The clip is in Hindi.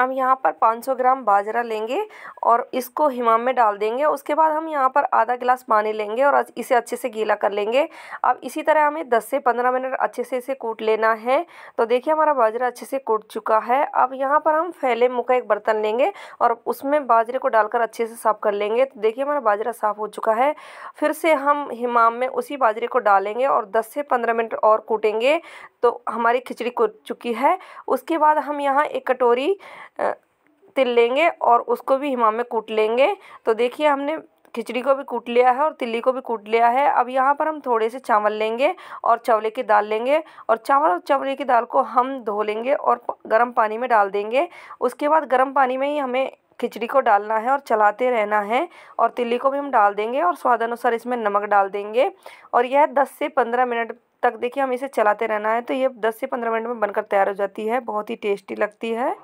हम यहाँ पर 500 ग्राम बाजरा लेंगे और इसको हिमाम में डाल देंगे उसके बाद हम यहाँ पर आधा गिलास पानी लेंगे और इसे अच्छे से गीला कर लेंगे अब इसी तरह हमें 10 से 15 मिनट अच्छे से इसे कूट लेना है तो देखिए हमारा बाजरा अच्छे से कूट चुका है अब यहाँ पर हम फैले मुँह का एक बर्तन लेंगे और उसमें बाजरे को डालकर अच्छे से साफ़ कर लेंगे तो देखिए हमारा बाजरा साफ़ हो चुका है फिर से हम हिमाम में उसी बाजरे को डालेंगे और दस से पंद्रह मिनट और कूटेंगे तो हमारी खिचड़ी कुक चुकी है उसके बाद हम यहाँ एक कटोरी तिल लेंगे और उसको भी हिमा में कूट लेंगे तो देखिए हमने खिचड़ी को भी कूट लिया है और तिल्ली को भी कूट लिया है अब यहाँ पर हम थोड़े से चावल लेंगे और चावले की दाल लेंगे और चावल और चवले की दाल को हम धो लेंगे और गर्म पानी में डाल देंगे उसके बाद गर्म पानी में ही हमें खिचड़ी को डालना है और चलाते रहना है और तिल्ली को भी हम डाल देंगे और स्वाद अनुसार इसमें नमक डाल देंगे और यह 10 से 15 मिनट तक देखिए हम इसे चलाते रहना है तो ये 10 से 15 मिनट में बनकर तैयार हो जाती है बहुत ही टेस्टी लगती है